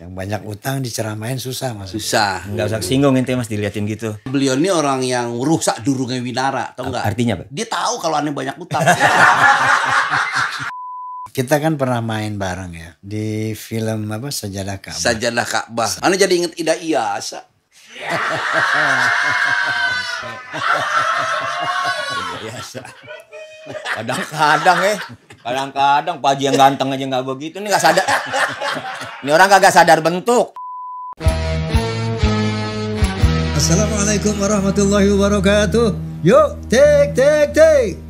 yang banyak utang diceramain susah mas susah hmm. nggak usah singgung ente mas diliatin gitu beliau ini orang yang rusak durungnya winara tau nggak artinya apa? dia tahu kalau aneh banyak utang kita kan pernah main bareng ya di film apa Sajadah kak Sajadah kak bah aneh jadi inget Ida Iyasa biasa. Kadang-kadang ya kadang-kadang Pak Haji yang ganteng aja nggak begitu nih nggak sadar. Ini orang kagak sadar bentuk. Assalamualaikum warahmatullahi wabarakatuh. Yuk, take, take, take.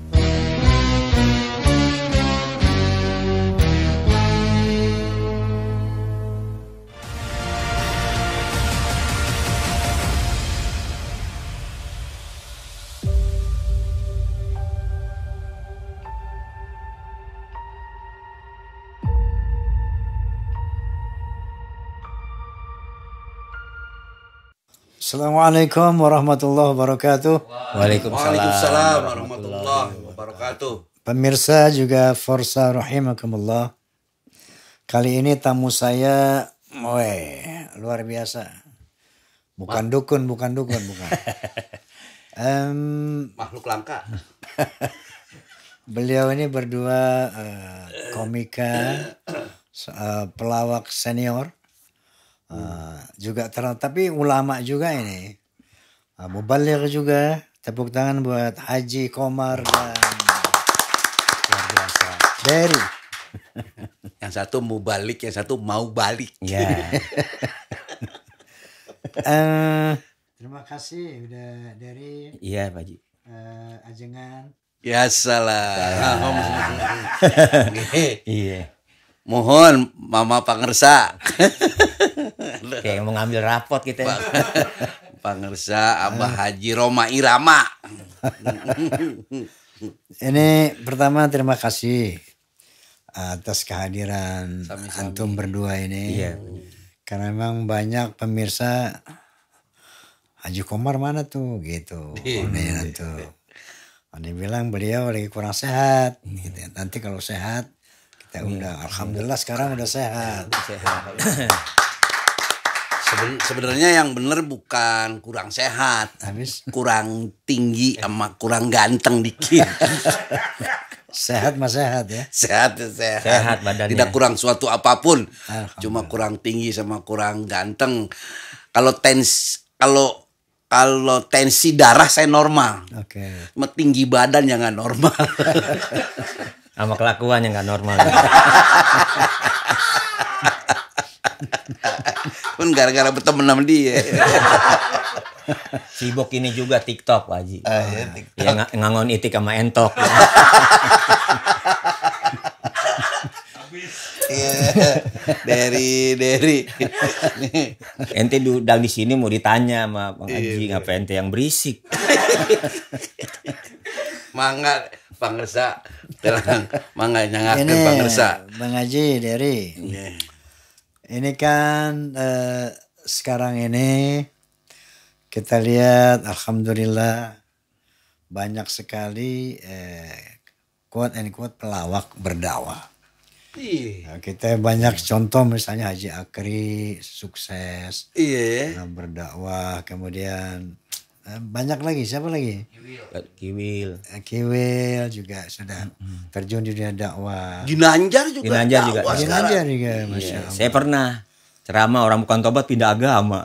Assalamualaikum warahmatullahi wabarakatuh. Waalaikumsalam, Waalaikumsalam warahmatullahi wabarakatuh. Pemirsa juga Forsa rahimakumullah. Kali ini tamu saya, weh, luar biasa. Bukan Ma dukun, bukan dukun, bukan. um, Makhluk langka. beliau ini berdua uh, komika, uh, pelawak senior uh, juga ter tapi ulama juga ini uh, ah, mubalir juga tepuk tangan buat Haji Komar dan luar biasa dari yang satu mau balik yang satu mau balik ya yeah. uh, terima kasih udah dari iya Pak Haji uh, ajengan Ya salah. Iya. Mohon Mama Pangersa. Kayak mau ngambil rapot kita. Gitu. Pangersa Abah Haji Roma Irama. Ini pertama terima kasih atas kehadiran Sami -sami. antum berdua ini. Iya. Karena memang banyak pemirsa Haji Komar mana tuh gitu. Ini iya. ya tuh. Ada bilang beliau lagi kurang sehat. Gitu. Nanti kalau sehat kita undang. Hmm. Alhamdulillah sekarang udah sehat. sehat. sebenarnya yang bener bukan kurang sehat, habis kurang tinggi sama kurang ganteng dikit. sehat mas sehat ya. Sehat ya sehat. Sehat badannya. Tidak kurang suatu apapun. Cuma kurang tinggi sama kurang ganteng. Kalau tens kalau kalau tensi darah saya normal. Oke. Okay. tinggi badan yang nggak normal. sama kelakuan yang nggak normal pun gara-gara berteman sama dia sibuk ini juga TikTok Pak Haji ah, ya, TikTok. ya ng ngangon itik sama entok ya. yeah. dari dari ente udang di sini mau ditanya sama Bang iya, Haji yeah. ngapa ente yang berisik mangga pangersa terang mangga nyangakeun pangersa. Bang Haji dari. Iya. Yeah. Ini kan eh, sekarang ini kita lihat alhamdulillah banyak sekali eh, quote and quote pelawak berdakwah. Iya. Nah, kita banyak contoh misalnya Haji Akri sukses iya. Eh, berdakwah kemudian Eh, banyak lagi siapa lagi Kiwil eh, Kiwil juga sudah terjun di dunia dakwah Ginanjar juga Ginanjar juga Ginanjar juga iya. Masya iya. Allah. saya pernah ceramah orang bukan tobat pindah agama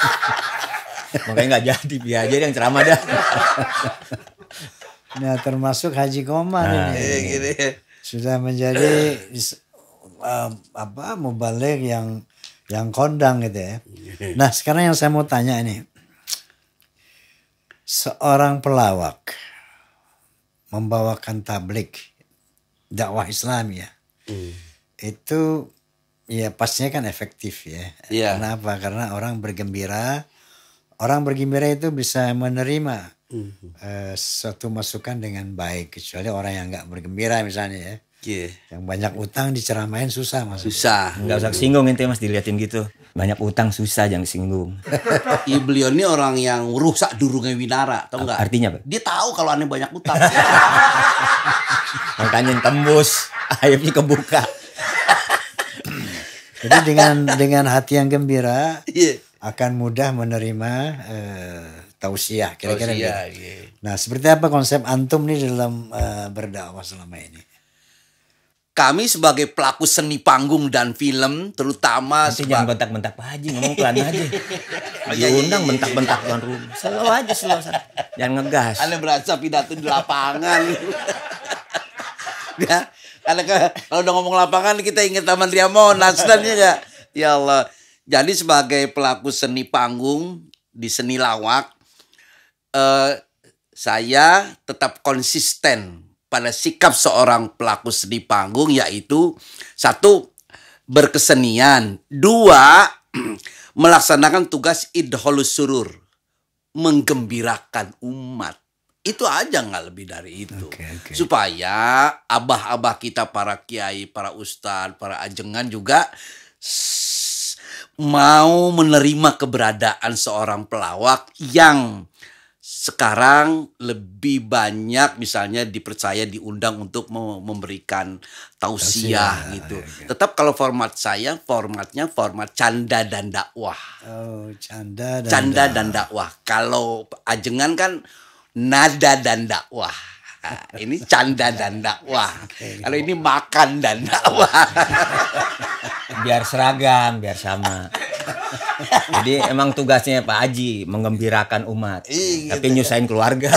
makanya nggak jadi biar aja yang ceramah dah nah termasuk Haji Komar nah, ini iya, sudah menjadi uh, apa mubalik yang yang kondang gitu ya iya. nah sekarang yang saya mau tanya ini seorang pelawak membawakan tablik dakwah Islam ya hmm. itu ya pastinya kan efektif ya yeah. kenapa karena orang bergembira orang bergembira itu bisa menerima mm hmm. uh, suatu masukan dengan baik kecuali orang yang nggak bergembira misalnya ya Yeah. Yang banyak utang diceramain susah mas. Susah. Hmm. Nggak usah singgung ente mas diliatin gitu. Banyak utang susah yang singgung. iblioni iya, ini orang yang rusak durungnya winara, tau nggak? Artinya apa? Dia tahu kalau aneh banyak utang. Makanya tembus, akhirnya kebuka. Jadi dengan dengan hati yang gembira yeah. akan mudah menerima uh, tausiah kira-kira. Gitu. Iya. Nah seperti apa konsep antum nih dalam uh, berdakwah selama ini? kami sebagai pelaku seni panggung dan film terutama Nanti jangan bentak-bentak Pak Haji ngomong pelan aja oh, Ayo iya, undang iya, iya. bentak-bentak tuan rumah selalu aja selalu jangan ngegas Anda berasa pidato di lapangan ya karena kalau udah ngomong lapangan kita ingat Taman Riamon Nasdan ya ya Allah jadi sebagai pelaku seni panggung di seni lawak eh, saya tetap konsisten pada sikap seorang pelaku seni panggung yaitu satu berkesenian, dua melaksanakan tugas idholus surur, menggembirakan umat. Itu aja nggak lebih dari itu. Okay, okay. Supaya abah-abah kita para kiai, para ustadz, para ajengan juga mau menerima keberadaan seorang pelawak yang sekarang lebih banyak misalnya dipercaya diundang untuk memberikan tausiah, gitu. Ya, ya. Tetap kalau format saya formatnya format canda dan dakwah. Oh, canda dan canda dakwah. dan dakwah. Kalau ajengan kan nada dan dakwah. Nah, ini canda dan dakwah. Kalau ini makan dan dakwah. biar seragam, biar sama. Jadi emang tugasnya Pak Haji menggembirakan umat, Ih, iya, gitu tapi kan. nyusahin keluarga.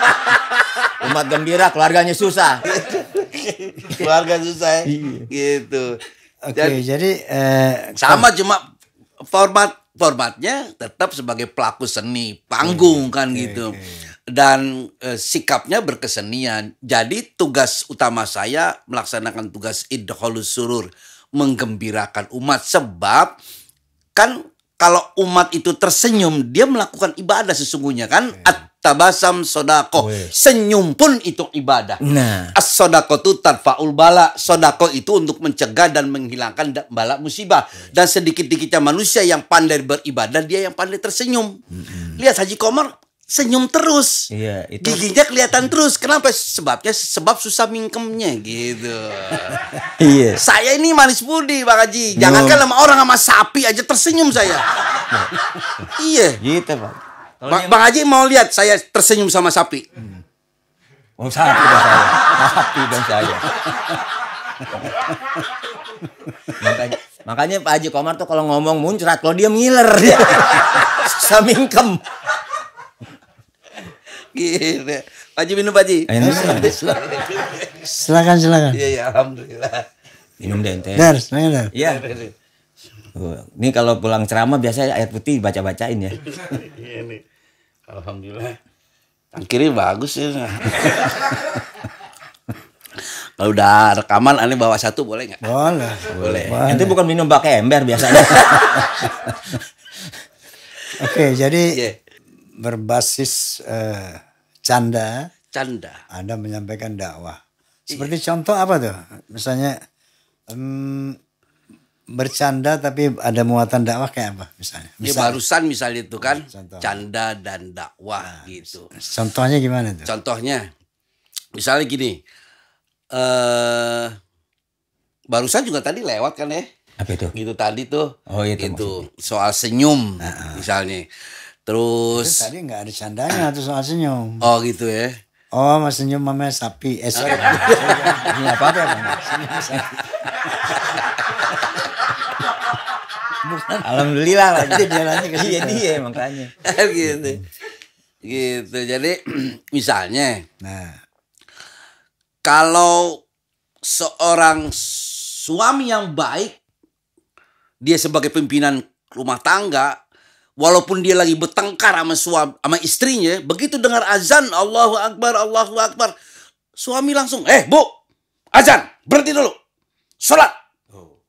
umat gembira, keluarganya susah. keluarga susah, ya? Iya. gitu. Oke, okay, jadi eh, sama cuma format formatnya tetap sebagai pelaku seni panggung kan okay, gitu okay. dan eh, sikapnya berkesenian jadi tugas utama saya melaksanakan tugas idholus surur menggembirakan umat sebab kan kalau umat itu tersenyum dia melakukan ibadah sesungguhnya kan okay. Iya. at-tabasam sodako oh, iya. senyum pun itu ibadah nah as-sodako itu tanfaul bala sodako itu untuk mencegah dan menghilangkan bala musibah iya. dan sedikit-dikitnya manusia yang pandai beribadah dia yang pandai tersenyum mm -hmm. lihat Haji Komar senyum terus. Iya, itu. Giginya kelihatan terus. Kenapa? Sebabnya sebab susah mingkemnya gitu. iya. Saya ini manis budi, Pak Haji. Jangankan sama orang sama sapi aja tersenyum saya. iya. Gitu, Pak. Ba Bang Haji mau lihat saya tersenyum sama sapi. Hmm. Oh, sapi dan saya. Sapi dan saya. makanya, makanya Pak Haji Komar tuh kalau ngomong muncrat, kalau dia ngiler. mingkem Gila. Pak Ji minum Pak Ji. Ayo, silakan silakan. Iya ya alhamdulillah. Minum deh ente. Dar, silakan ya, dar. Iya. Oh, ini kalau pulang ceramah biasanya ayat putih baca-bacain ya. Iya nih. Alhamdulillah. Yang kiri bagus ya. Kalau udah rekaman aneh bawa satu boleh nggak? Boleh. Boleh. boleh. Nanti bukan minum pakai ember biasanya. Oke, okay, jadi yeah berbasis uh, canda. Canda. Anda menyampaikan dakwah. Iya. Seperti iya. contoh apa tuh? Misalnya um, bercanda tapi ada muatan dakwah kayak apa misalnya? Ya, misal, ya barusan misalnya itu kan contoh. canda dan dakwah nah, gitu. Contohnya gimana tuh? Contohnya misalnya gini. Eh uh, barusan juga tadi lewat kan ya? Apa itu? Gitu tadi tuh. Oh itu. Iya gitu. maksudnya. soal senyum uh -uh. misalnya Terus tadi nggak ada candanya atau soal senyum. Oh gitu ya. Oh, mas senyum mama sapi. Eh, sorry. Senyum apa ya, Senyum sapi. Alhamdulillah lah. Jadi nanya ke Iya, dia makanya. gitu. Gitu. Jadi misalnya. Nah. Kalau seorang suami yang baik dia sebagai pimpinan rumah tangga walaupun dia lagi bertengkar sama suami sama istrinya begitu dengar azan Allahu akbar Allahu akbar suami langsung eh bu azan berhenti dulu sholat oh.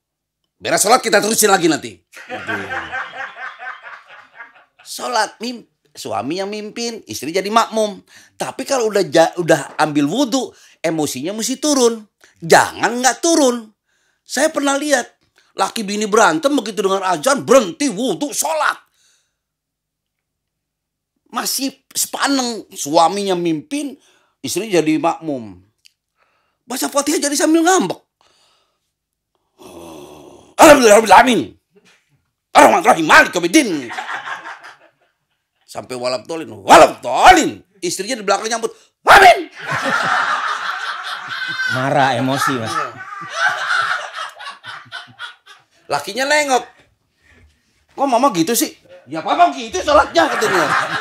beres sholat kita terusin lagi nanti sholat mimpi suami yang mimpin istri jadi makmum tapi kalau udah ja, udah ambil wudhu emosinya mesti turun jangan nggak turun saya pernah lihat laki bini berantem begitu dengar azan berhenti wudhu sholat masih sepaneng. Suaminya mimpin, istri jadi makmum. Baca fatihah jadi sambil ngambek. Oh. Alhamdulillahirrahmanirrahim. ar Sampai walap tolin. Walap tolin. Istrinya di belakang nyambut. Amin. Marah, emosi mas. Lakinya nengok. Kok mama gitu sih? Ya papa gitu sholatnya katanya.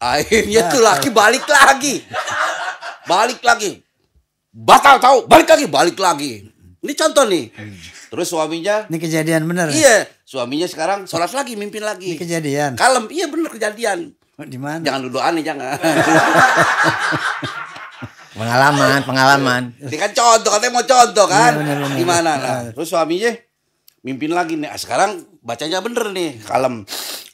Akhirnya nah, tuh laki nah. balik lagi. Balik lagi. Batal tahu, balik lagi, balik lagi. Ini contoh nih. Terus suaminya Ini kejadian bener ya? Iya, suaminya sekarang sholat lagi, mimpin lagi. Ini kejadian. Kalem, iya bener kejadian. Oh, di mana? Jangan duduk aneh, jangan. Pengalaman, pengalaman. Ini kan contoh, katanya mau contoh iya, kan. Di mana? nah. Terus suaminya mimpin lagi nih. sekarang bacanya bener nih, kalem.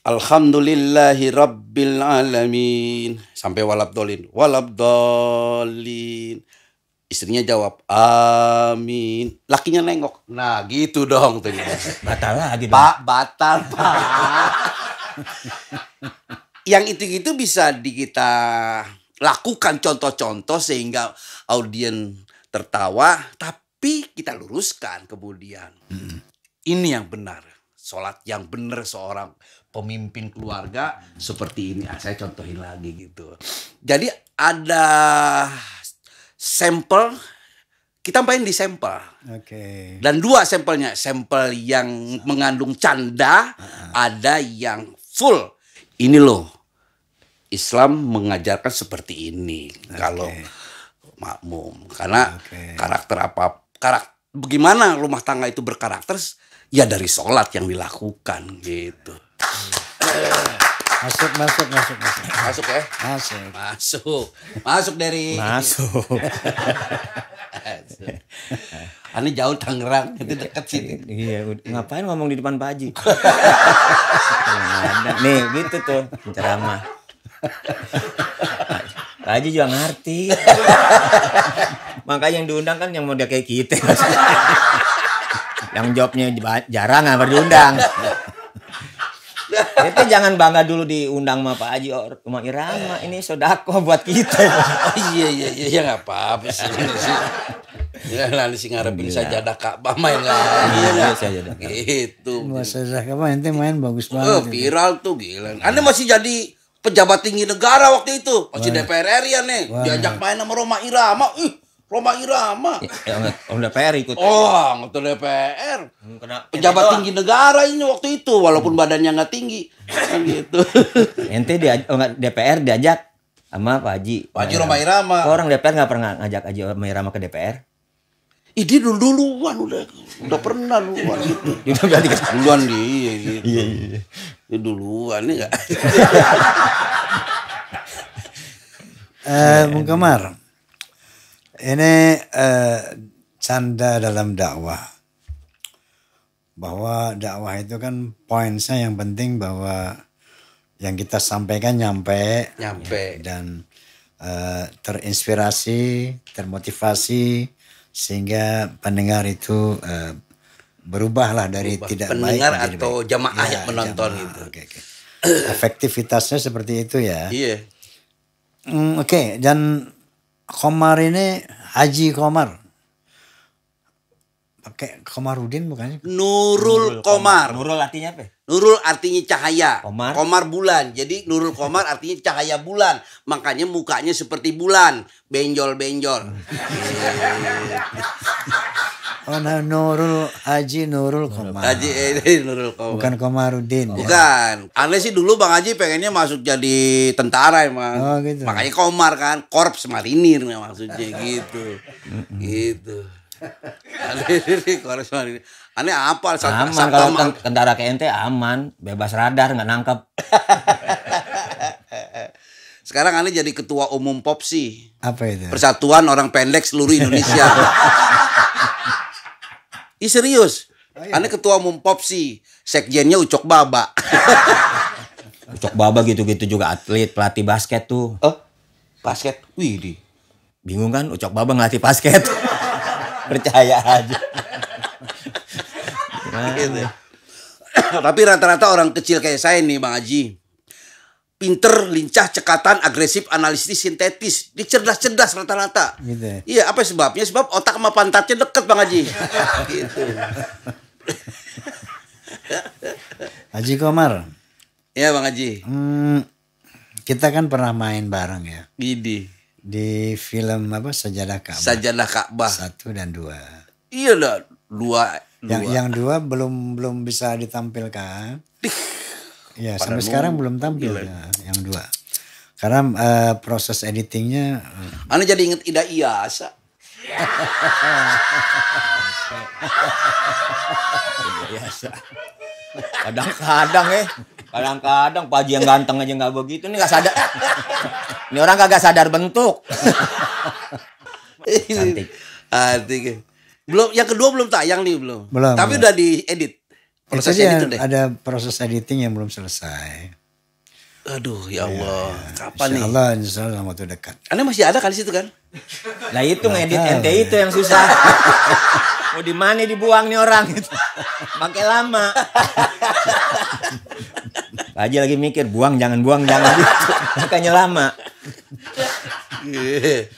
Alhamdulillahi Rabbil Alamin. Sampai walabdolin. Walabdolin. Istrinya jawab, amin. Lakinya nengok. Nah gitu dong. Tuh. Batal lagi Pak, batal pak. Yang itu-itu bisa di kita lakukan contoh-contoh sehingga audien tertawa. Tapi kita luruskan kemudian. Hmm. Ini yang benar. Sholat yang benar seorang pemimpin keluarga seperti ini. Nah, saya contohin lagi gitu. Jadi ada sampel kita main di sampel. Oke. Okay. Dan dua sampelnya, sampel yang mengandung canda, uh-huh. ada yang full. Ini loh. Islam mengajarkan seperti ini okay. kalau makmum. Karena okay. karakter apa karakter bagaimana rumah tangga itu berkarakter ya dari sholat yang dilakukan gitu. Masuk, masuk, masuk, masuk. Masuk ya? Masuk. Masuk. Masuk dari. Masuk. ini jauh Tangerang, itu deket sini. Iya, ngapain ngomong di depan Pak Haji? Nih, gitu tuh ceramah. Pak Haji juga ngerti. Makanya yang diundang kan yang model kayak kita. Gitu. yang jawabnya jarang nggak diundang itu jangan bangga dulu diundang sama Pak Haji oh, Umar Irama. Ini sodako buat kita. oh, iya iya iya ya nggak apa-apa sih. Ya nanti sih ngarepin iya. saja ada Bama yang lagi. Iya ya. saja kak Gitu. Sajadah Ka'bah ente main bagus oh, banget. Oh, viral tuh gila. Anda masih jadi pejabat tinggi negara waktu itu. Masih DPR RI ya nih. Diajak main sama Roma Irama. Ih, Roma Irama. Eh, eh, Om DPR ikut. Oh, anggota hmm, DPR. Kena pejabat tinggi negara ini waktu itu walaupun hmm. badannya nggak tinggi kan gitu. Ente dia oh, DPR diajak sama Pak Haji. Pak Haji Roma Irama. Kok orang DPR nggak pernah ngajak Haji Roma Irama ke DPR? Ini dulu duluan udah udah pernah duluan gitu. Dia udah ganti kan? duluan dia gitu. Iya iya. Dia duluan nih enggak. Eh, Bung Kamar. Ini eh, canda dalam dakwah. Bahwa dakwah itu kan poinnya yang penting bahwa yang kita sampaikan nyampe, nyampe. Ya, dan uh, terinspirasi, termotivasi sehingga pendengar itu uh, berubahlah dari Berubah. tidak pendengar baik atau baik. jamaah ya, yang menonton jamaah. itu. Okay, okay. Efektivitasnya seperti itu ya. Iya. Yeah. Mm, Oke, okay. dan Komar ini Haji Komar. Pakai Komarudin bukan? Nurul, Nurul Komar. Komar. Nurul artinya apa? Nurul artinya cahaya. Komar. Komar bulan. Jadi Nurul Komar artinya cahaya bulan. Makanya mukanya seperti bulan, benjol-benjol. Oh, Nurul Haji Nurul Komar. Haji eh, Nurul Komar. Bukan Komarudin. Bukan. Ya? Aneh sih dulu Bang Haji pengennya masuk jadi tentara emang. Oh, gitu. Makanya Komar kan, Korps Marinir maksudnya gitu. gitu. Korps Marinir. Aneh apa? Sabta, aman kalau ten tentara KNT aman, bebas radar nggak nangkep. Sekarang ane jadi ketua umum Popsi. Apa itu? Persatuan orang pendek seluruh Indonesia. Ih serius. Oh, iya. anda ketua umum Popsi, sekjennya Ucok Baba. Ucok Baba gitu-gitu juga atlet, pelatih basket tuh. Oh, basket? Wih, di. Bingung kan Ucok Baba ngelatih basket? Percaya aja. Nah. Gitu. Tapi rata-rata orang kecil kayak saya nih Bang Haji pinter, lincah, cekatan, agresif, analisis, sintetis. dicerdas cerdas rata-rata. Gitu. Ya? Iya, apa sebabnya? Sebab otak sama pantatnya deket Bang Haji. gitu. Haji Komar. Iya Bang Haji. Hmm, kita kan pernah main bareng ya. Gidi. Di film apa? Sajalah Ka'bah. Sajalah Ka'bah. Satu dan dua. Iya lah, dua, dua. Yang, yang dua belum belum bisa ditampilkan. Iya, sampai sekarang belum tampil ya, yang dua. Karena uh, proses editingnya. Uh. Eh, Anda jadi inget Ida Iyasa. Ida Kadang-kadang eh. Kadang-kadang Pak yang ganteng aja nggak begitu. Ini nggak sadar. Ini orang kagak sadar bentuk. Cantik. Cantik. Belum, yang kedua belum tayang nih belum. Belum. Tapi belum. udah diedit proses ya, deh. ada proses editing yang belum selesai. Aduh ya Allah, ya, kapan insya Allah, nih? Insya Allah dalam waktu dekat. Anda masih ada kali situ kan? Nah itu ngedit ente itu yang susah. Mau di mana dibuang nih orang itu. Makai lama. Pak Haji lagi mikir buang jangan buang jangan Makanya lama. Iya,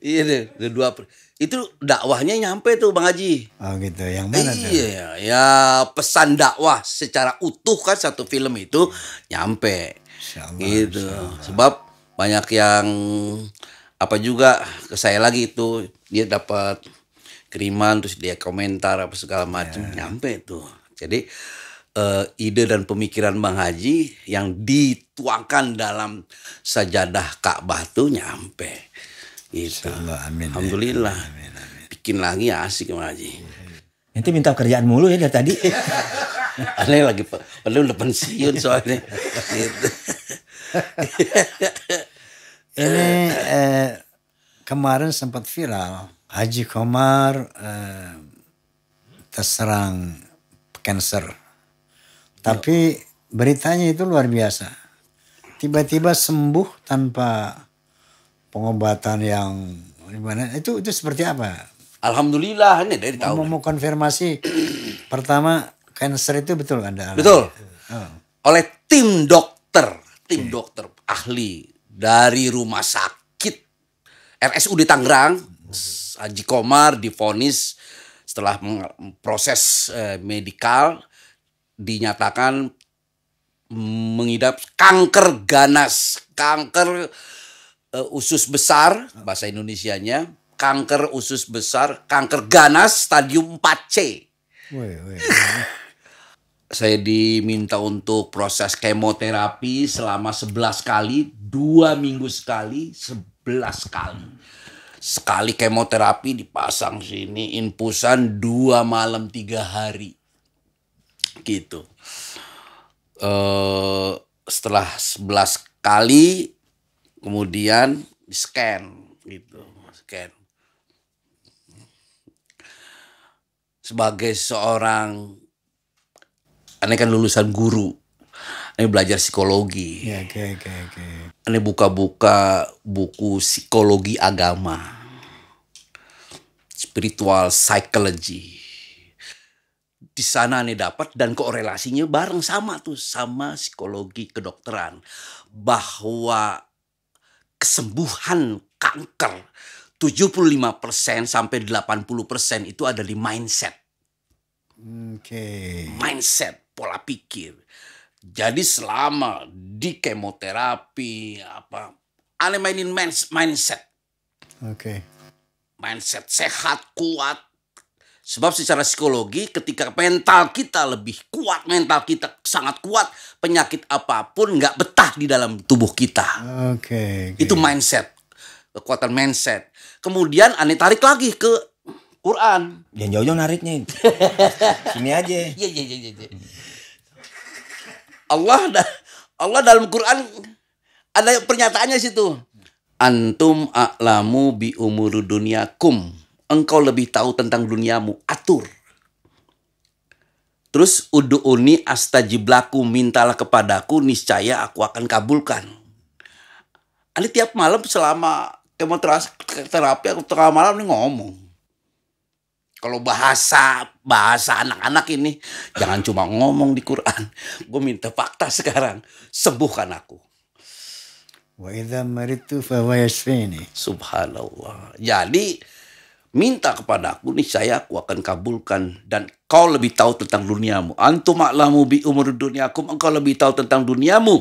iya deh, dua per itu dakwahnya nyampe tuh Bang Haji. Oh gitu, yang mana Iya, ya pesan dakwah secara utuh kan satu film itu nyampe. gitu. Sebab banyak yang apa juga ke saya lagi itu dia dapat kiriman terus dia komentar apa segala macam yeah. nyampe tuh. Jadi uh, ide dan pemikiran Bang Haji yang dituangkan dalam sajadah Ka'bah tuh nyampe. Gitu. Allah, Amin. Alhamdulillah. Amin, amin. Bikin lagi ya asik sama Haji. Nanti minta kerjaan mulu ya dari tadi. Aneh lagi perlu udah pensiun soalnya. gitu. Ini eh, kemarin sempat viral Haji Komar eh, terserang kanker. Tapi iya. beritanya itu luar biasa. Tiba-tiba sembuh tanpa pengobatan yang gimana itu itu seperti apa? Alhamdulillah ini dari tahu. Mau, mau konfirmasi pertama cancer itu betul Anda? Betul. Oh. Oleh tim dokter, tim okay. dokter ahli dari rumah sakit RSUD Tangerang Haji Komar difonis setelah proses eh, medikal dinyatakan mengidap kanker ganas, kanker uh, usus besar bahasa Indonesianya, kanker usus besar, kanker ganas stadium 4C. saya diminta untuk proses kemoterapi selama 11 kali, dua minggu sekali, 11 kali. Sekali kemoterapi dipasang sini, infusan dua malam tiga hari. Gitu. Uh, setelah 11 kali kemudian di scan gitu scan sebagai seorang aneh kan lulusan guru aneh belajar psikologi ya, okay, okay, okay. aneh buka-buka buku psikologi agama spiritual psychology di sana aneh dapat dan korelasinya bareng sama tuh sama psikologi kedokteran bahwa kesembuhan kanker 75% sampai 80% itu ada di mindset. Oke. Okay. Mindset, pola pikir. Jadi selama di kemoterapi apa ane mainin mindset. Oke. Okay. Mindset sehat, kuat, Sebab secara psikologi ketika mental kita lebih kuat, mental kita sangat kuat, penyakit apapun nggak betah di dalam tubuh kita. Oke. Okay, okay. Itu mindset, kekuatan mindset. Kemudian aneh tarik lagi ke Quran. Jangan jauh-jauh nariknya. Sini aja. Iya iya iya iya. iya. Allah dah. Allah dalam Quran ada pernyataannya situ. Antum a'lamu bi umur kum engkau lebih tahu tentang duniamu, atur. Terus udu'uni astajiblaku, mintalah kepadaku, niscaya aku akan kabulkan. Ali tiap malam selama kemoterapi, aku tengah malam nih ngomong. Kalau bahasa bahasa anak-anak ini jangan cuma ngomong di Quran. Gue minta fakta sekarang sembuhkan aku. Wa idza maritu fa Subhanallah. Jadi minta kepada aku nih saya aku akan kabulkan dan kau lebih tahu tentang duniamu antum maklamu bi umur duniaku engkau lebih tahu tentang duniamu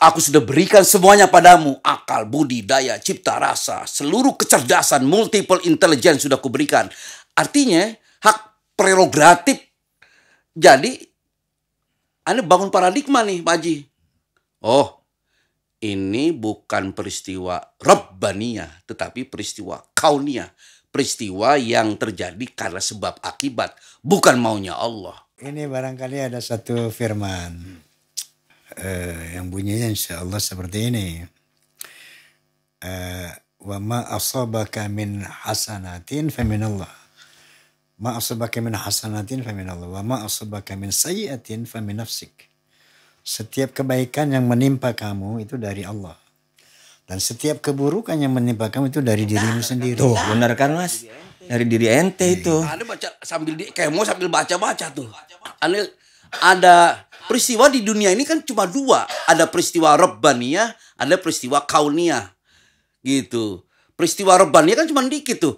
aku sudah berikan semuanya padamu akal budi daya cipta rasa seluruh kecerdasan multiple intelligence sudah kuberikan artinya hak prerogatif jadi anda bangun paradigma nih Pak Haji oh ini bukan peristiwa Rabbaniyah, tetapi peristiwa kaunia, Peristiwa yang terjadi karena sebab akibat, bukan maunya Allah. Ini barangkali ada satu firman uh, yang bunyinya insya Allah seperti ini. Uh, Wa ma asabaka min hasanatin faminallah. Ma asabaka min hasanatin faminallah. Wa ma asabaka min sayyatin famin setiap kebaikan yang menimpa kamu itu dari Allah. Dan setiap keburukan yang menimpa kamu itu dari dirimu sendiri. Tuh, benar kan mas? Dari diri ente itu. Iya. Anda baca sambil di kemo sambil baca-baca tuh. Anda ada peristiwa di dunia ini kan cuma dua. Ada peristiwa Rabbaniyah, ada peristiwa Kauniyah. Gitu. Peristiwa Rabbaniyah kan cuma dikit tuh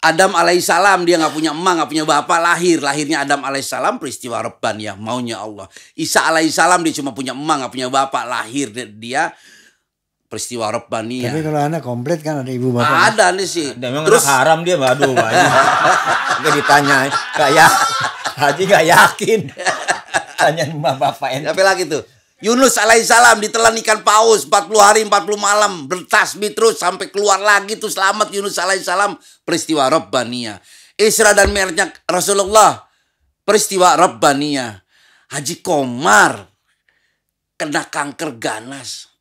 Adam alaihissalam dia nggak punya emak nggak punya bapak lahir lahirnya Adam alaihissalam peristiwa reban ya maunya Allah Isa alaihissalam dia cuma punya emak nggak punya bapak lahir dia peristiwa ya tapi kalau anak komplit kan ada ibu bapak ada nih sih ada, memang terus haram dia aduh dia ditanya kayak ya- haji nggak yakin tanya emak bapak tapi lagi tuh Yunus alaihissalam ditelan ikan paus 40 hari 40 malam bertasbih terus sampai keluar lagi tuh selamat Yunus alaihissalam peristiwa Rabbaniyah. Isra dan Mi'rajnya Rasulullah peristiwa Rabbaniyah. Haji Komar kena kanker ganas.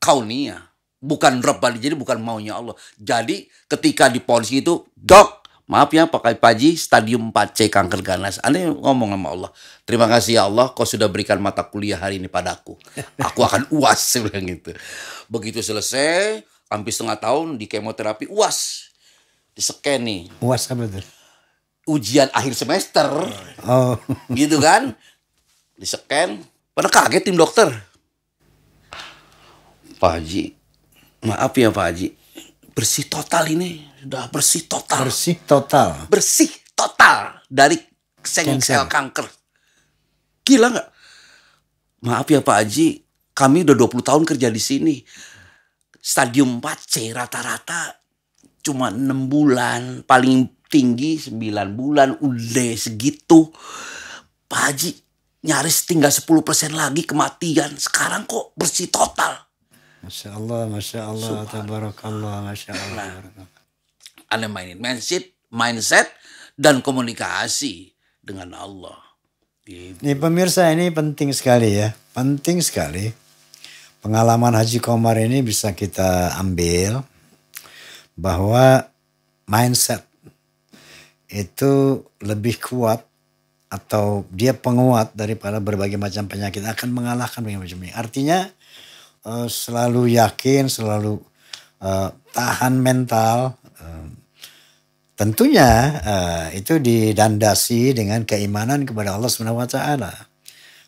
Kaunia bukan Rabbani jadi bukan maunya Allah. Jadi ketika di polisi itu dok Maaf ya Pak Paji, stadium 4C kanker ganas. Anda ngomong sama Allah, terima kasih ya Allah, kau sudah berikan mata kuliah hari ini padaku. Aku akan uas, sebenernya gitu. Begitu selesai, hampir setengah tahun di kemoterapi, uas. Di scan nih. Uas apa itu? Ujian akhir semester. Oh. Gitu kan. Di scan, pada kaget tim dokter. Pak Haji, maaf ya Pak Haji, bersih total ini sudah bersih total. Bersih total. Bersih total dari sel kanker. Gila nggak? Maaf ya Pak Haji, kami udah 20 tahun kerja di sini. Stadium 4C rata-rata cuma 6 bulan, paling tinggi 9 bulan, udah segitu. Pak Haji nyaris tinggal 10% lagi kematian. Sekarang kok bersih total. Masya Allah, Masya Allah, Tabarakallah, Masya Allah. Nah, anda mainin mindset, mindset dan komunikasi dengan Allah. Gitu. Nih pemirsa ini penting sekali ya, penting sekali. Pengalaman Haji Komar ini bisa kita ambil bahwa mindset itu lebih kuat atau dia penguat daripada berbagai macam penyakit akan mengalahkan berbagai macam ini. Artinya eh, selalu yakin, selalu eh, tahan mental Tentunya uh, itu didandasi dengan keimanan kepada Allah Subhanahu wa taala.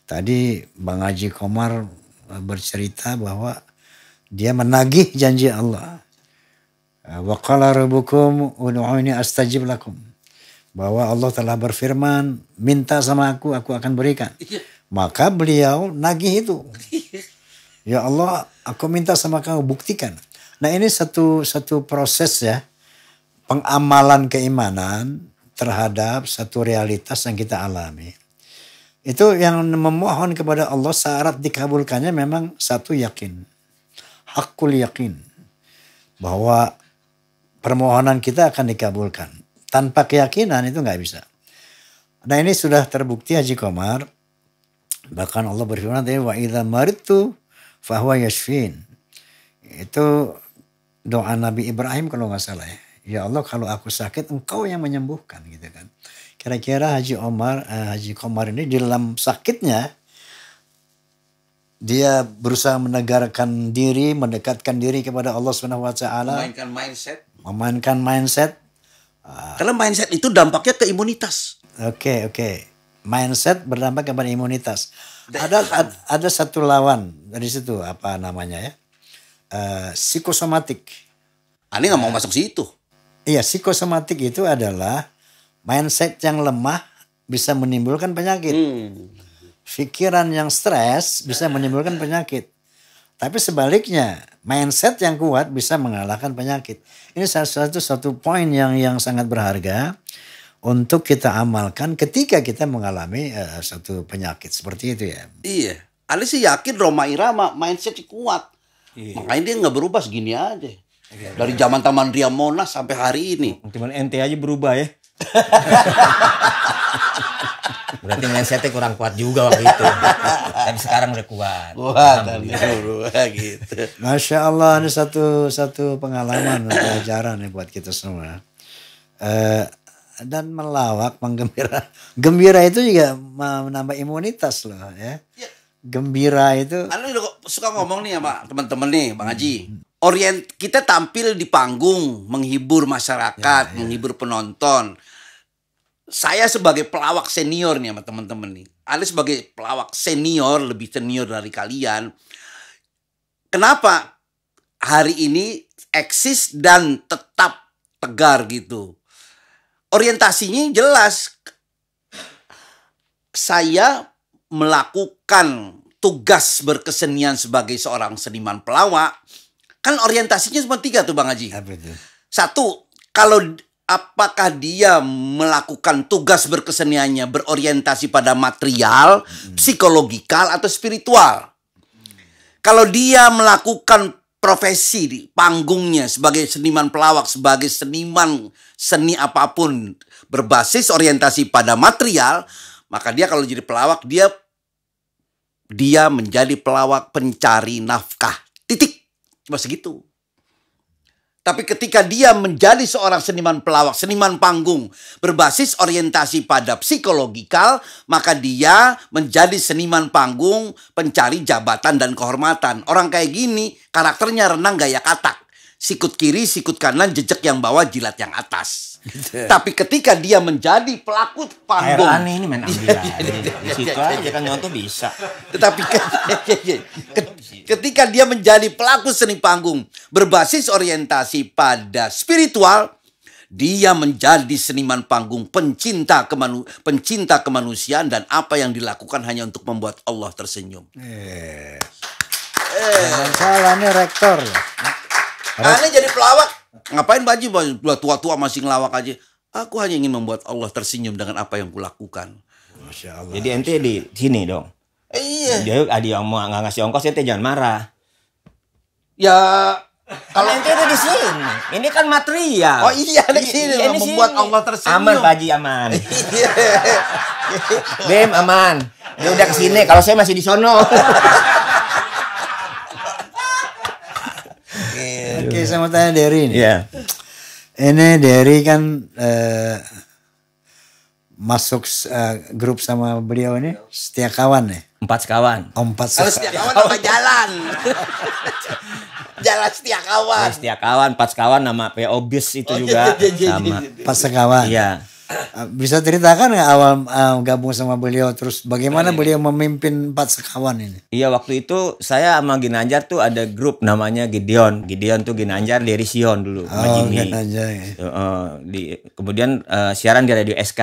Tadi Bang Haji Komar eh, bercerita bahwa dia menagih janji Allah. Eh, wa qala rabbukum ud'uni astajib lakum. Bahwa Allah telah berfirman, minta sama aku, aku akan berikan. Iya. Maka beliau nagih itu. Iya. Ya Allah, aku minta sama kamu, buktikan. Nah ini satu satu proses ya pengamalan keimanan terhadap satu realitas yang kita alami. Itu yang memohon kepada Allah syarat dikabulkannya memang satu yakin. Hakul yakin. Bahwa permohonan kita akan dikabulkan. Tanpa keyakinan itu nggak bisa. Nah ini sudah terbukti Haji Komar. Bahkan Allah berfirman tadi, Wa idha maritu fahuwa yashfin. Itu doa Nabi Ibrahim kalau nggak salah ya Ya Allah kalau aku sakit engkau yang menyembuhkan gitu kan. Kira-kira Haji Omar, uh, Haji Komar ini di dalam sakitnya dia berusaha menegarkan diri, mendekatkan diri kepada Allah SWT. Memainkan mindset. Memainkan mindset. Uh, Karena mindset itu dampaknya ke imunitas. Oke, okay, oke. Okay. Mindset berdampak kepada imunitas. ada, ada satu lawan dari situ apa namanya ya? Uh, psikosomatik. Aneh nggak mau masuk situ. Iya, psikosomatik itu adalah mindset yang lemah bisa menimbulkan penyakit. Hmm. Pikiran yang stres bisa menimbulkan penyakit. Tapi sebaliknya, mindset yang kuat bisa mengalahkan penyakit. Ini salah satu satu poin yang yang sangat berharga untuk kita amalkan ketika kita mengalami uh, satu penyakit seperti itu ya. Iya, Ali sih yakin Roma Irama mindset kuat. Iya. Makanya dia nggak berubah segini aja. Iya, iya. Dari zaman Taman Ria Monas sampai hari ini. Cuman NT aja berubah ya. Berarti mindsetnya kurang kuat juga waktu itu. Tapi sekarang udah kuat. Kuat tadi gitu. Masya Allah ini satu satu pengalaman pelajaran nih ya buat kita semua. Uh, dan melawak menggembira. Gembira itu juga menambah imunitas loh ya. ya. Gembira itu. Anu suka ngomong nih sama teman-teman nih Bang Haji. Hmm orient kita tampil di panggung menghibur masyarakat, ya, ya. menghibur penonton. Saya sebagai pelawak senior nih sama teman-teman nih. Anda sebagai pelawak senior lebih senior dari kalian. Kenapa hari ini eksis dan tetap tegar gitu? Orientasinya jelas. Saya melakukan tugas berkesenian sebagai seorang seniman pelawak Kan orientasinya cuma tiga tuh Bang Haji. Apa itu? Satu, kalau apakah dia melakukan tugas berkeseniannya berorientasi pada material, hmm. psikologikal atau spiritual. Kalau dia melakukan profesi di panggungnya sebagai seniman pelawak, sebagai seniman seni apapun berbasis orientasi pada material, maka dia kalau jadi pelawak dia dia menjadi pelawak pencari nafkah. Cuma segitu. Tapi ketika dia menjadi seorang seniman pelawak, seniman panggung, berbasis orientasi pada psikologikal, maka dia menjadi seniman panggung, pencari jabatan dan kehormatan. Orang kayak gini, karakternya renang gaya katak sikut kiri, sikut kanan, jejak yang bawah, jilat yang atas. Gitu. Tapi ketika dia menjadi pelaku panggung, Air ini main ambilan. Iya, iya, iya. Suka kan nyontoh bisa. Tetapi ketika dia menjadi pelaku seni panggung berbasis orientasi pada spiritual, dia menjadi seniman panggung pencinta kemanu pencinta kemanusiaan dan apa yang dilakukan hanya untuk membuat Allah tersenyum. Eh. Eh. Salahnya rektor. Ya. Aneh jadi pelawak. Ngapain Baji udah tua-tua masih ngelawak aja. Aku hanya ingin membuat Allah tersenyum dengan apa yang kulakukan. Masya Allah. Jadi ente di sini dong. Iya. Jadi adi yang mau nggak ngasih ongkos ente jangan marah. Ya kalau ente ada di sini, ini kan material. Oh iya, ada di sini iya, membuat sini. Allah tersenyum. Aman, Pak Haji, aman. Iya. Bem, aman. Dia udah ke sini, kalau saya masih di sono. Oke, okay, saya mau tanya Derry ini. Yeah. Ini Derry kan uh, masuk uh, grup sama beliau ini setia kawan nih. Ya? Empat sekawan. Oh, empat sekawan. Kalau setia kawan apa jalan. jalan setia kawan. Nah, setia kawan, empat sekawan nama P.O. Bis itu oh, juga. Iya, iya, iya, sama. Empat sekawan. Iya. Bisa ceritakan nggak awal uh, gabung sama beliau terus bagaimana nah, beliau memimpin empat sekawan ini? Iya waktu itu saya sama Ginanjar tuh ada grup namanya Gideon. Gideon tuh Ginanjar dari Sion dulu, oh, Jimmy. Ginanjar, ya. uh, di, kemudian uh, siaran di radio SK.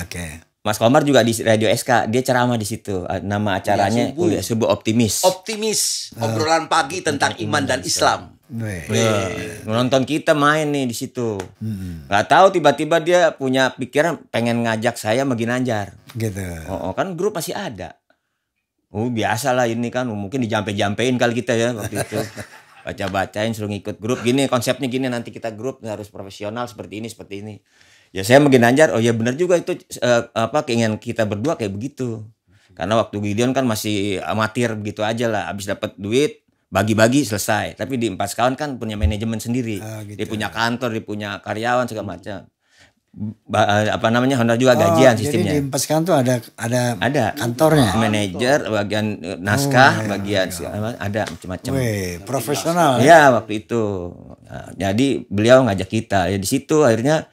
Oke. Okay. Mas Komar juga di Radio SK, dia ceramah di situ. Eh, nama iya, acaranya ya, Subuh, Kuliah Subuh Optimis. Optimis, obrolan pagi tentang, iman dan Islam. Iya. nonton kita main nih di situ. Hmm. Gak tahu tiba-tiba dia punya pikiran pengen ngajak saya sama Ginanjar. Gitu. Oh, oh kan grup masih ada. Oh biasa lah ini kan mungkin dijampe-jampein kali kita ya waktu itu. Baca-bacain suruh ngikut grup gini konsepnya gini nanti kita grup harus profesional seperti ini seperti ini. Ya saya mungkin anjar oh ya benar juga itu eh, apa keinginan kita berdua kayak begitu. Karena waktu Gideon kan masih amatir begitu aja lah abis dapat duit bagi-bagi selesai. Tapi di empat sekawan kan punya manajemen sendiri. Ah, gitu. Dia punya ya. kantor, dia punya karyawan segala macam. Ba, eh, apa namanya Honda juga oh, gajian sistemnya. Jadi di empat sekawan tuh ada ada ada kantornya. Manajer, bagian eh, naskah, oh, iya, bagian iya. ada macam-macam. profesional. Ya? ya waktu itu. Nah, jadi beliau ngajak kita. Ya di situ akhirnya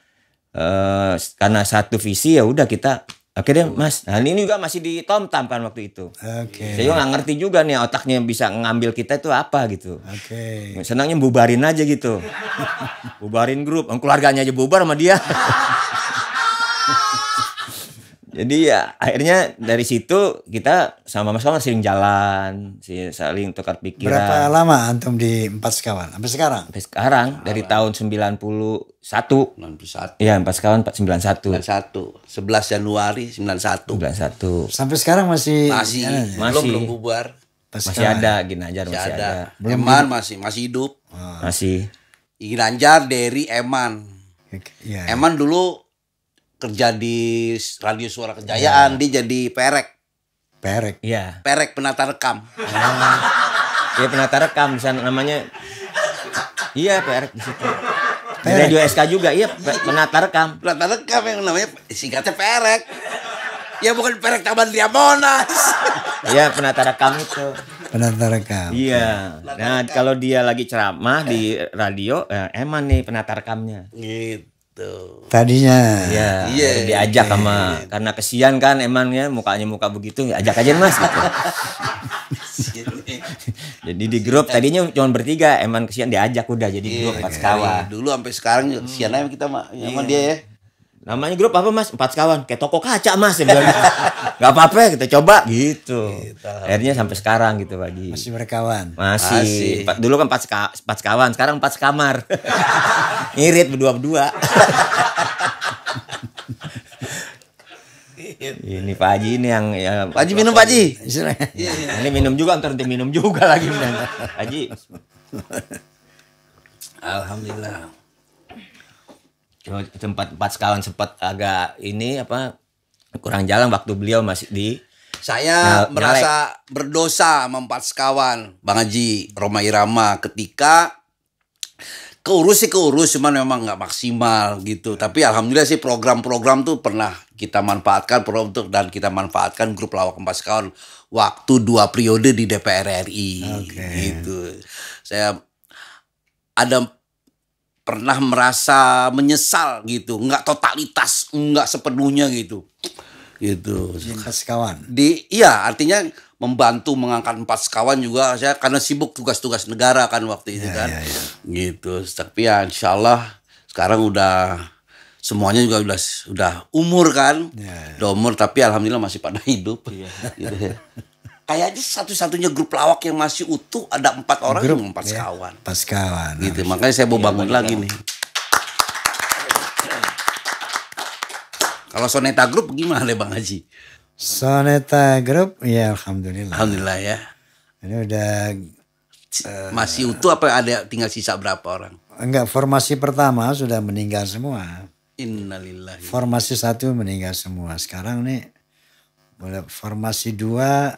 eh, karena satu visi ya udah kita Oke deh mas, nah ini juga masih di Tom Tam kan waktu itu. Oke. Okay. Saya nggak ngerti juga nih otaknya bisa ngambil kita itu apa gitu. Oke. Okay. Senangnya bubarin aja gitu. bubarin grup, keluarganya aja bubar sama dia. Jadi ya akhirnya dari situ kita sama Mas Kawan sering jalan, saling tukar pikiran. Berapa lama antum di Empat Sekawan? Sampai sekarang? Sampai sekarang nah, dari tahun 91. 91. Iya, Empat Sekawan 91. 91. 11 Januari 91. 91. Sampai sekarang masih masih, ya, masih. belum belum bubar. Masih masih ada Ginanjar masih, masih ada. ada. Belum Eman hidup. masih masih hidup. oh. Masih. Ginanjar Derry, Eman. Ya, ya. Eman dulu kerja di radio suara kejayaan ya. dia jadi perek perek iya perek penata rekam ah. penata rekam bisa namanya iya perek di situ di radio SK juga iya penata rekam penata rekam yang namanya singkatnya perek ya bukan perek taman monas iya penata rekam itu penata rekam iya ya. nah kalau dia lagi ceramah di radio eh, emang nih penata rekamnya gitu gitu. Tadinya. Iya. Yeah. Yeah. Diajak yeah. sama iya, iya. karena kesian kan emang ya mukanya muka begitu ya ajak aja Mas gitu. jadi di grup tadinya cuma bertiga, emang kesian diajak udah jadi yeah, grup iya. pas kawan. Dulu sampai sekarang kesian aja kita sama yeah. dia ya. Namanya grup apa mas? Empat sekawan. Kayak toko kaca mas. Ya, gitu. Gak apa-apa kita coba gitu. gitu. Akhirnya sampai sekarang gitu pagi. Masih berkawan. Masih. Masih. dulu kan empat, seka, empat sekawan. Sekarang empat sekamar. Ngirit berdua-berdua. Gitu. ini Pak Haji ini yang ya, Pak Haji minum Pak Haji. Iya. Nah, ini minum juga ntar nanti minum juga lagi. Pak Haji. Alhamdulillah sempat oh, empat sekawan sempat agak ini apa kurang jalan waktu beliau masih di saya nah, Nyal merasa nyalek. berdosa empat sekawan Bang Haji Roma Irama ketika keurus sih keurus cuman memang nggak maksimal gitu ya. tapi alhamdulillah sih program-program tuh pernah kita manfaatkan untuk dan kita manfaatkan grup lawak empat sekawan waktu dua periode di DPR RI okay. gitu saya ada pernah merasa menyesal gitu, nggak totalitas, nggak sepenuhnya gitu. Gitu. kasih kawan Di iya, artinya membantu mengangkat empat sekawan juga saya karena sibuk tugas-tugas negara kan waktu itu ya, kan. Ya, ya. Gitu. Tapi ya insyaallah sekarang udah semuanya juga udah udah umur kan. Ya, ya. Udah umur tapi alhamdulillah masih pada hidup. Ya. gitu ya. kayaknya satu-satunya grup lawak yang masih utuh ada empat orang grup, empat ya, sekawan empat sekawan gitu makanya saya mau iya, bangun ya, lagi nih kalau soneta Group gimana bang Haji soneta Group, ya alhamdulillah alhamdulillah ya ini udah uh, masih utuh apa ada tinggal sisa berapa orang enggak formasi pertama sudah meninggal semua innalillahi formasi satu meninggal semua sekarang nih formasi dua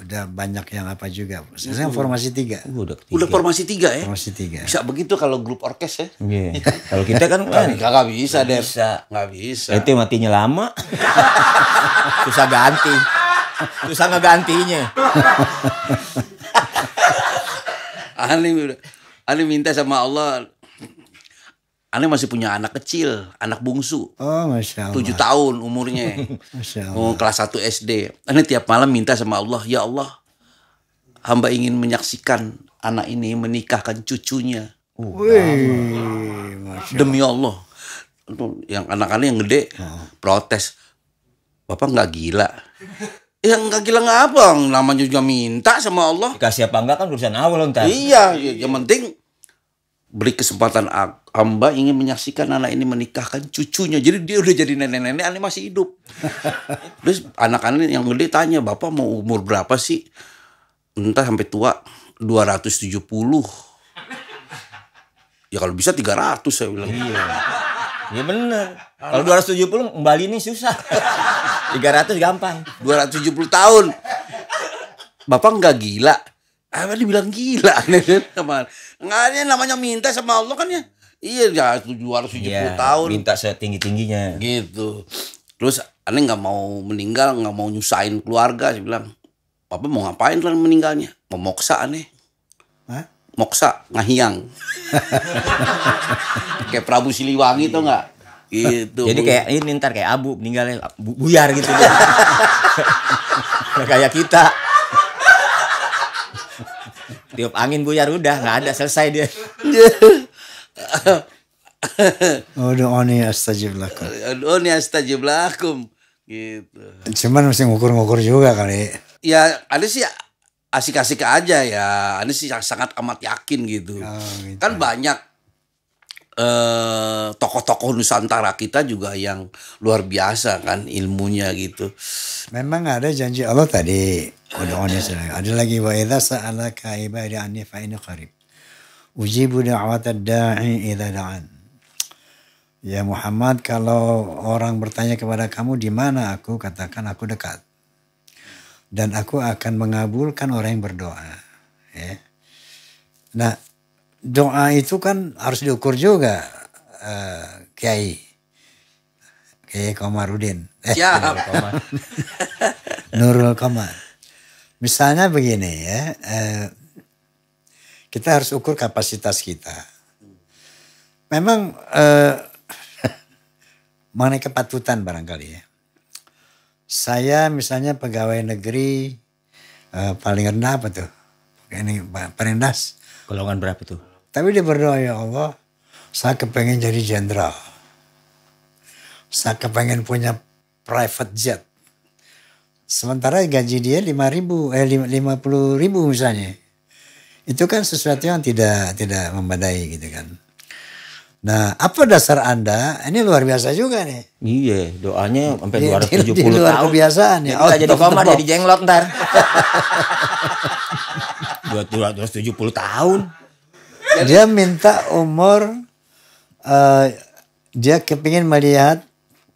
udah banyak yang apa juga. Saya uh, formasi tiga. udah, tiga. udah formasi tiga ya. Formasi tiga. Bisa begitu kalau grup orkes ya. Yeah. kalau kita kan nggak kan. Gak bisa deh. Bisa Gak bisa. Itu matinya lama. Susah ganti. Susah ngegantinya. Ali, udah. minta sama Allah Aneh masih punya anak kecil, anak bungsu. Oh, Masya Allah. 7 tahun umurnya. Masya Allah. Oh, kelas 1 SD. Aneh tiap malam minta sama Allah, Ya Allah, hamba ingin menyaksikan anak ini menikahkan cucunya. Oh, Wih, Demi Allah. Yang anak-anak yang gede oh. protes. Bapak nggak gila. Ya nggak gila nggak apa, namanya juga minta sama Allah. Dikasih apa enggak kan urusan awal ntar. Iya, iya, yang penting beri kesempatan aku hamba ingin menyaksikan anak ini menikahkan cucunya. Jadi dia udah jadi nenek-nenek, anak masih hidup. Terus anak-anak yang gede tanya, Bapak mau umur berapa sih? Entah sampai tua, 270. Ya kalau bisa 300 saya bilang. Iya. Ya bener. Kalau 270 Mbak ini susah. 300 gampang. 270 tahun. Bapak nggak gila. Apa dibilang gila? Nggak ada namanya minta sama Allah kan ya. Iya, ya harus yeah, puluh iya, tahun. Minta setinggi-tingginya. Gitu. Terus aneh nggak mau meninggal, nggak mau nyusahin keluarga, sih bilang. Papa mau ngapain lah meninggalnya? Memoksa aneh. Hah? Moksa, ngahiyang. kayak Prabu Siliwangi tuh nggak? Gitu. Jadi kayak ini ntar kayak abu meninggalnya bu buyar gitu. nah, kayak kita. Tiup angin buyar udah nggak ada selesai dia. Udu'uni astajib lakum. Udu'uni astajib lakum. Gitu. Cuman mesti ngukur-ngukur juga kali. Ya, ada sih asik-asik aja ya. Ada sih yang sangat amat yakin gitu. Oh, gitu. Kan banyak eh, tokoh-tokoh Nusantara kita juga yang luar biasa kan ilmunya gitu. Memang ada janji Allah tadi. Udu'uni astajib Ada lagi wa idza sa'alaka ibadi anni fa qarib. Ujibu da'wat da'i idha da'an. Ya Muhammad, kalau orang bertanya kepada kamu di mana aku, katakan aku dekat. Dan aku akan mengabulkan orang yang berdoa. Ya. Nah, doa itu kan harus diukur juga, uh, Kiai. Kiai Komarudin. Eh, ya. Nurul Komar. Nurul Komar. Misalnya begini ya, uh, kita harus ukur kapasitas kita. Memang eh, mengenai kepatutan barangkali ya. Saya misalnya pegawai negeri eh, paling rendah apa tuh? Ini paling rendah. Golongan berapa tuh? Tapi dia berdoa ya Allah, saya kepengen jadi jenderal. Saya kepengen punya private jet. Sementara gaji dia lima ribu, eh 50 ribu misalnya itu kan sesuatu yang tidak tidak memadai gitu kan. Nah, apa dasar Anda? Ini luar biasa juga nih. Iya, doanya sampai dua 270 di, di luar tahun. kebiasaan ya. Oh, jadi komar jadi jenglot ntar. 270 tahun. Dia minta umur uh, dia kepingin melihat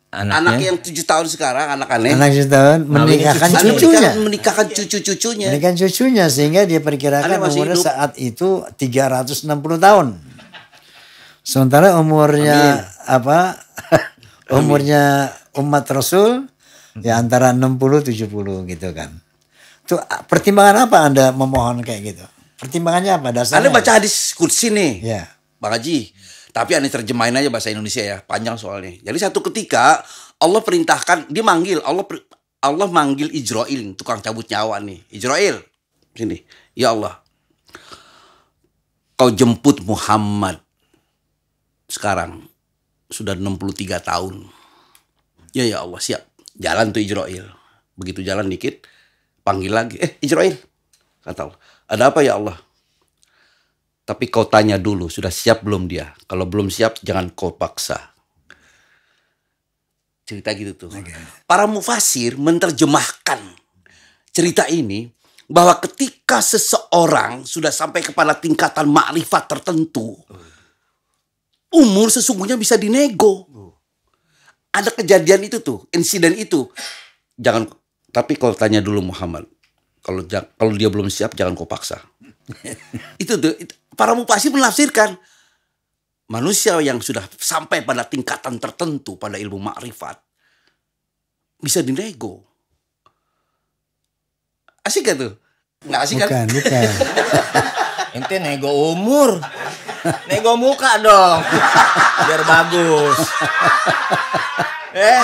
anaknya, anak yang tujuh tahun sekarang anak aneh anak tujuh tahun menikahkan cucu, cucunya menikahkan cucu-cucunya menikahkan cucunya sehingga dia perkirakan umurnya hidup. saat itu 360 tahun sementara umurnya Amin. apa umurnya umat rasul ya antara 60 70 gitu kan itu ah, pertimbangan apa Anda memohon kayak gitu pertimbangannya apa dasarnya Anda baca hadis kursi nih ya Bang Haji tapi aneh terjemahin aja bahasa Indonesia ya, panjang soalnya. Jadi satu ketika Allah perintahkan, dia manggil, Allah Allah manggil Ijroil, tukang cabut nyawa nih. Ijroil, sini. Ya Allah, kau jemput Muhammad sekarang sudah 63 tahun. Ya ya Allah, siap. Jalan tuh Ijroil. Begitu jalan dikit, panggil lagi. Eh, Ijroil. Kata Allah, ada apa ya Allah? Tapi kau tanya dulu, sudah siap belum dia? Kalau belum siap, jangan kau paksa. Cerita gitu tuh. Okay. Para mufasir menerjemahkan cerita ini bahwa ketika seseorang sudah sampai kepada tingkatan makrifat tertentu, umur sesungguhnya bisa dinego. Ada kejadian itu tuh, insiden itu. Jangan, tapi kau tanya dulu Muhammad, kalau kalau dia belum siap jangan kau paksa. itu tuh para mupasi menafsirkan manusia yang sudah sampai pada tingkatan tertentu pada ilmu makrifat bisa dinego. Asik gak tuh? Nggak asik bukan, kan? Bukan, bukan. Ente nego umur. Nego muka dong. Biar bagus. Eh.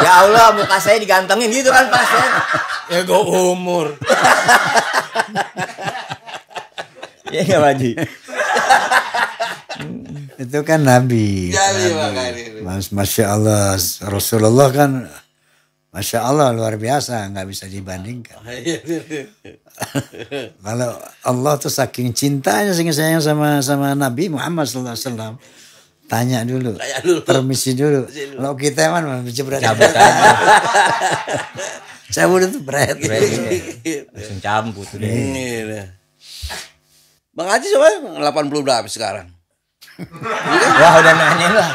ya Allah muka saya digantengin gitu kan pas ya. ya gue umur. ya nggak Haji. Itu kan Nabi. Ya, kan iya, Mas, Masya Allah Rasulullah kan Masya Allah luar biasa nggak bisa dibandingkan. Iya. Kalau Allah tuh saking cintanya sehingga sayang sama sama Nabi Muhammad Sallallahu Alaihi Wasallam Tanya dulu. Tanya dulu. Permisi dulu. lo kita emang jebret. Cabut aja. cabut itu berat. Langsung cabut. Iya. Iya. Bang Haji coba 80 puluh sekarang. Wah udah nanya lah.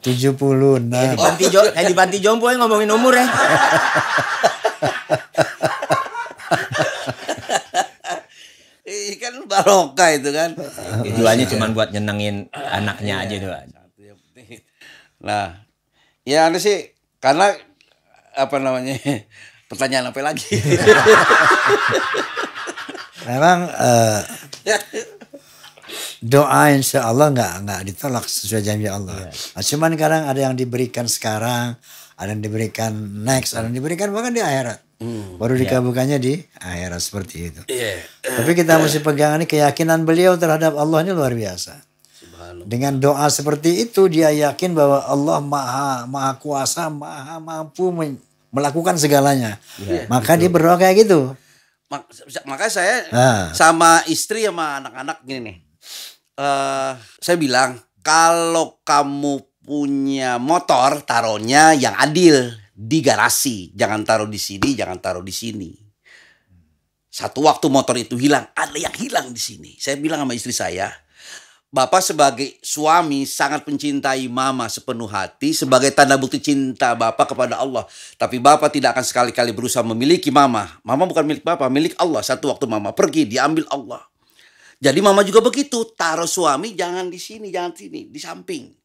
76. puluh di panti, di panti jompo yang ngomongin umur ya. kan barokah itu kan. Tujuannya cuma buat nyenengin anaknya aja iya, doang. Nah, ya ada anu sih karena apa namanya pertanyaan apa lagi? Memang uh, doa insya Allah nggak nggak ditolak sesuai janji Allah. Yeah. Iya. cuman kadang ada yang diberikan sekarang, ada yang diberikan next, ada yang diberikan bahkan di akhirat. Hmm, Baru iya. dikabulkannya yeah. di akhirat seperti itu. Yeah. Iya, Tapi kita yeah. mesti pegang ini keyakinan beliau terhadap Allah ini luar biasa. Dengan doa seperti itu dia yakin bahwa Allah maha maha kuasa, maha mampu melakukan segalanya. Yeah, Maka betul. dia berdoa kayak gitu. Mak saya nah. sama istri sama anak-anak gini nih. Uh, saya bilang kalau kamu punya motor taruhnya yang adil di garasi, jangan taruh di sini, jangan taruh di sini. Satu waktu motor itu hilang, ada yang hilang di sini. Saya bilang sama istri saya, Bapak sebagai suami sangat mencintai mama sepenuh hati sebagai tanda bukti cinta Bapak kepada Allah. Tapi Bapak tidak akan sekali-kali berusaha memiliki mama. Mama bukan milik Bapak, milik Allah. Satu waktu mama pergi, diambil Allah. Jadi mama juga begitu, taruh suami jangan di sini, jangan di sini, di samping.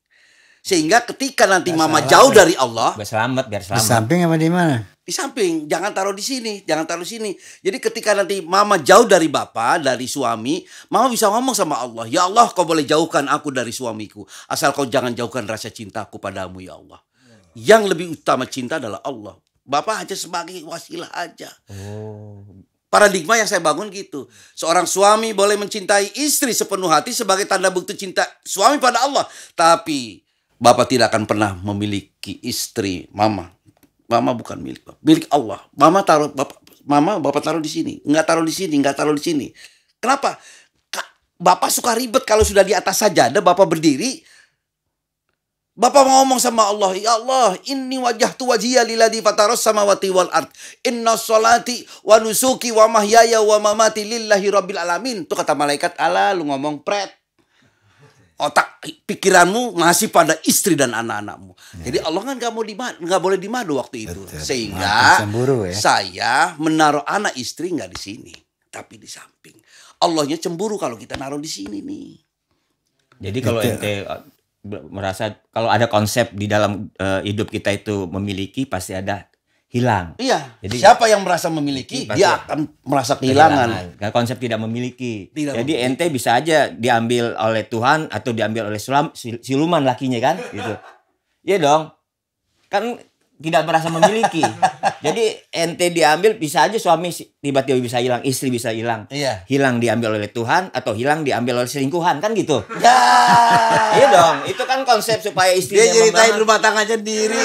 Sehingga ketika nanti biar mama jauh dari Allah, biar selamat, biar selamat. Di samping apa di mana? Di samping, jangan taruh di sini, jangan taruh di sini. Jadi ketika nanti mama jauh dari bapak, dari suami, mama bisa ngomong sama Allah, "Ya Allah, kau boleh jauhkan aku dari suamiku, asal kau jangan jauhkan rasa cintaku padamu ya Allah." Yang lebih utama cinta adalah Allah. Bapak aja sebagai wasilah aja. Oh paradigma yang saya bangun gitu. Seorang suami boleh mencintai istri sepenuh hati sebagai tanda bukti cinta suami pada Allah, tapi Bapak tidak akan pernah memiliki istri mama. Mama bukan milik Bapak. Milik Allah. Mama taruh Bapak mama Bapak taruh di sini. Enggak taruh di sini, enggak taruh di sini. Kenapa? Bapak suka ribet kalau sudah di atas saja, ada Bapak berdiri Bapak mau ngomong sama Allah, ya Allah, ini wajah tu wajia fataros sama wati wal art. Inna solati wa nusuki wa mahyaya wa mamati lillahi rabbil alamin. Itu kata malaikat Allah, lu ngomong pret otak pikiranmu masih pada istri dan anak-anakmu. Ya. Jadi Allah kan nggak mau di nggak boleh dimadu waktu itu. Betul. Sehingga cemburu, ya. saya menaruh anak istri nggak di sini, tapi di samping. Allahnya cemburu kalau kita naruh di sini nih. Jadi kalau gitu. ente uh, merasa kalau ada konsep di dalam uh, hidup kita itu memiliki pasti ada hilang. Iya. Jadi siapa yang merasa memiliki pasti, dia akan merasa kehilangan. kehilangan. Nah, konsep tidak memiliki. Tidak Jadi memiliki. ente bisa aja diambil oleh Tuhan atau diambil oleh sulam, siluman lakinya kan gitu. Iya dong. Kan tidak merasa memiliki. Jadi ente diambil bisa aja suami tiba-tiba bisa hilang, istri bisa hilang. Iya. Hilang diambil oleh Tuhan atau hilang diambil oleh selingkuhan kan gitu. Ya. iya dong, itu kan konsep supaya istri Dia ceritain rumah tangga sendiri.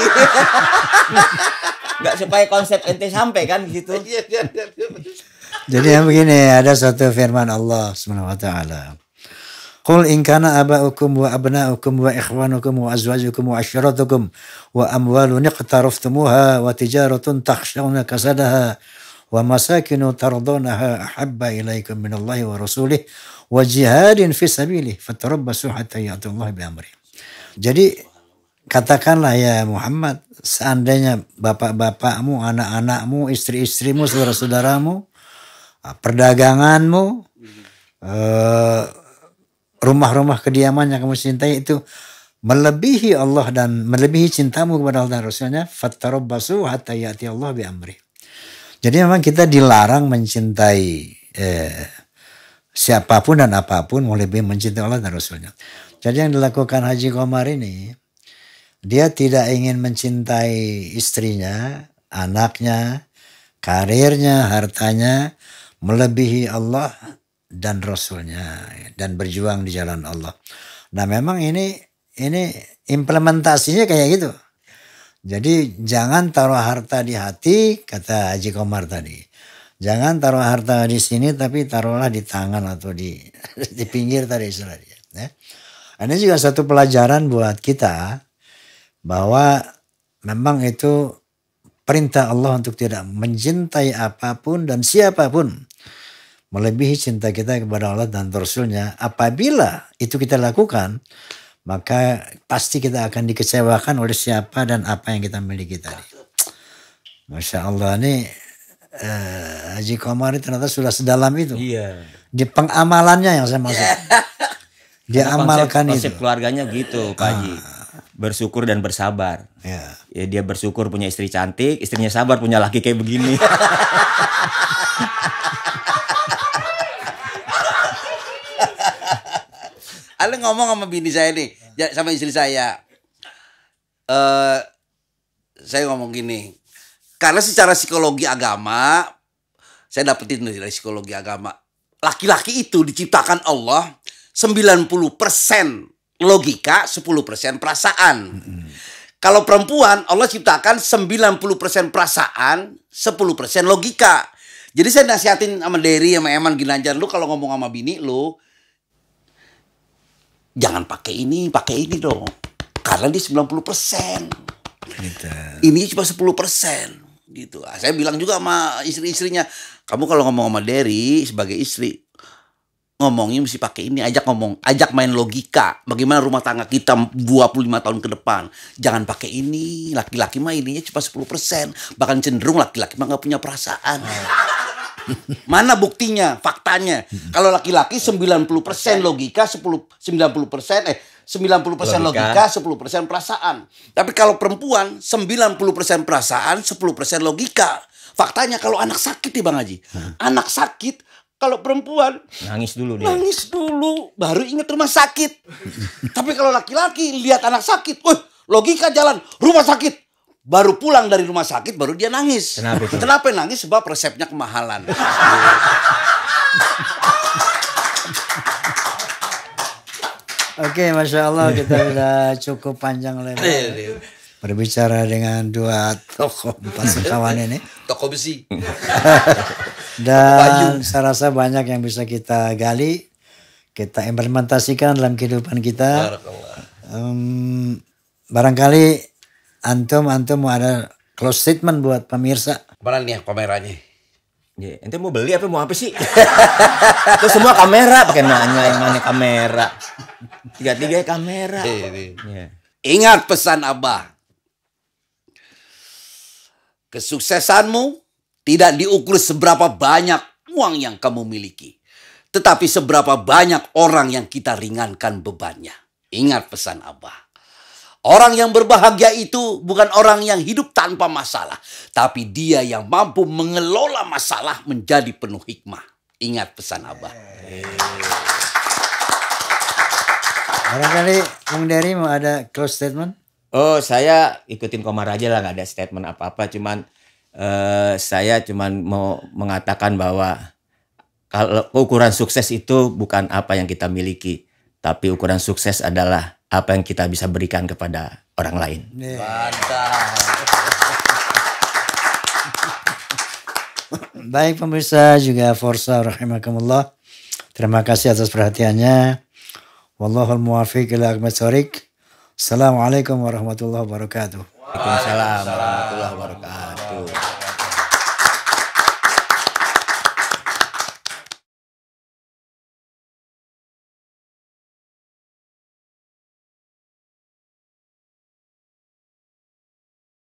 Enggak supaya konsep ente sampai kan gitu. Jadi yang begini ada satu firman Allah Subhanahu wa taala. Qul in kana aba'ukum wa abna'ukum wa ikhwanukum wa azwajukum wa asyaratukum wa amwalun iqtaraftumuha wa tijaratun takhshawna kasadaha wa masakinu tardonaha ahabba ilaikum minallahi wa rasulih wa jihadin fi sabilih fatarabbasu hatta ya'tullahi bi amri. Jadi katakanlah ya Muhammad seandainya bapak-bapakmu, anak-anakmu, istri-istrimu, saudara-saudaramu, ah, perdaganganmu, eh, rumah-rumah kediaman yang kamu cintai itu melebihi Allah dan melebihi cintamu kepada Allah dan Rasulnya fattarabbasu hatta Allah bi amri. Jadi memang kita dilarang mencintai eh, siapapun dan apapun melebihi mencintai Allah dan Rasulnya. Jadi yang dilakukan Haji Komar ini dia tidak ingin mencintai istrinya, anaknya, karirnya, hartanya melebihi Allah dan Rasulnya ya, dan berjuang di jalan Allah. Nah memang ini ini implementasinya kayak gitu. Jadi jangan taruh harta di hati kata Haji Komar tadi. Jangan taruh harta di sini tapi taruhlah di tangan atau di di pinggir tadi istilahnya. Ya. Ini juga satu pelajaran buat kita bahwa memang itu perintah Allah untuk tidak mencintai apapun dan siapapun melebihi cinta kita kepada Allah dan Rasulnya. Apabila itu kita lakukan, maka pasti kita akan dikecewakan oleh siapa dan apa yang kita miliki tadi. Masya Allah ini uh, Haji Komari ternyata sudah sedalam itu. Iya. Di pengamalannya yang saya maksud. Dia Karena amalkan konsep, konsep itu. keluarganya gitu Pak Haji. Ah. Bersyukur dan bersabar. Yeah. ya. Dia bersyukur punya istri cantik, istrinya sabar punya laki kayak begini. Ale ngomong sama bini saya nih, sama istri saya. Eh uh, saya ngomong gini. Karena secara psikologi agama saya dapetin dari psikologi agama. Laki-laki itu diciptakan Allah 90% logika, 10% perasaan. -hmm. Kalau perempuan Allah ciptakan 90% perasaan, 10% logika. Jadi saya nasihatin sama Derry sama Eman Ginanjar lu kalau ngomong sama bini lu jangan pakai ini, pakai ini dong. Karena sembilan 90 persen. Ini cuma 10 persen gitu. gitu. Ah, saya bilang juga sama istri-istrinya, kamu kalau ngomong sama Derry sebagai istri, ngomongnya mesti pakai ini, ajak ngomong, ajak main logika. Bagaimana rumah tangga kita 25 tahun ke depan. Jangan pakai ini, laki-laki mah ininya cuma 10%. Bahkan cenderung laki-laki mah nggak punya perasaan. Ah. Mana buktinya, faktanya? Kalau laki-laki 90% logika, 10 90% eh 90% logika, logika 10% perasaan. Tapi kalau perempuan 90% perasaan, 10% logika. Faktanya kalau anak sakit nih Bang Haji. Hmm. Anak sakit kalau perempuan nangis dulu dia. Nangis dulu baru ingat rumah sakit. Tapi kalau laki-laki lihat anak sakit, wah logika jalan rumah sakit baru pulang dari rumah sakit baru dia nangis. Kenapa? Itu? Kenapa nangis? Sebab resepnya kemahalan. Oke, masya Allah kita sudah cukup panjang lebar iya, iya. berbicara dengan dua tokoh pasukan ini. Tokoh besi. Dan saya rasa banyak yang bisa kita gali, kita implementasikan dalam kehidupan kita. Um, barangkali antum antum mau ada close statement buat pemirsa. Mana nih ya kameranya? Ya, ente mau beli apa mau apa sih? Itu semua kamera pakai nanya yang mana kamera. Tiga tiga ya kamera. Yeah. Iya. Iya. Ingat pesan Abah. Kesuksesanmu tidak diukur seberapa banyak uang yang kamu miliki, tetapi seberapa banyak orang yang kita ringankan bebannya. Ingat pesan Abah. Orang yang berbahagia itu bukan orang yang hidup tanpa masalah, tapi dia yang mampu mengelola masalah menjadi penuh hikmah. Ingat pesan Abah. Barangkali Bung Dery mau ada close statement? Oh, saya ikutin Komar aja lah, nggak ada statement apa-apa. Cuman uh, saya cuman mau mengatakan bahwa kalau ukuran sukses itu bukan apa yang kita miliki, tapi ukuran sukses adalah apa yang kita bisa berikan kepada orang lain. Baik pemirsa juga Forza rahimakumullah. Terima kasih atas perhatiannya. Wallahu muwafiq ila Assalamualaikum warahmatullahi wabarakatuh. Waalaikumsalam warahmatullahi wabarakatuh.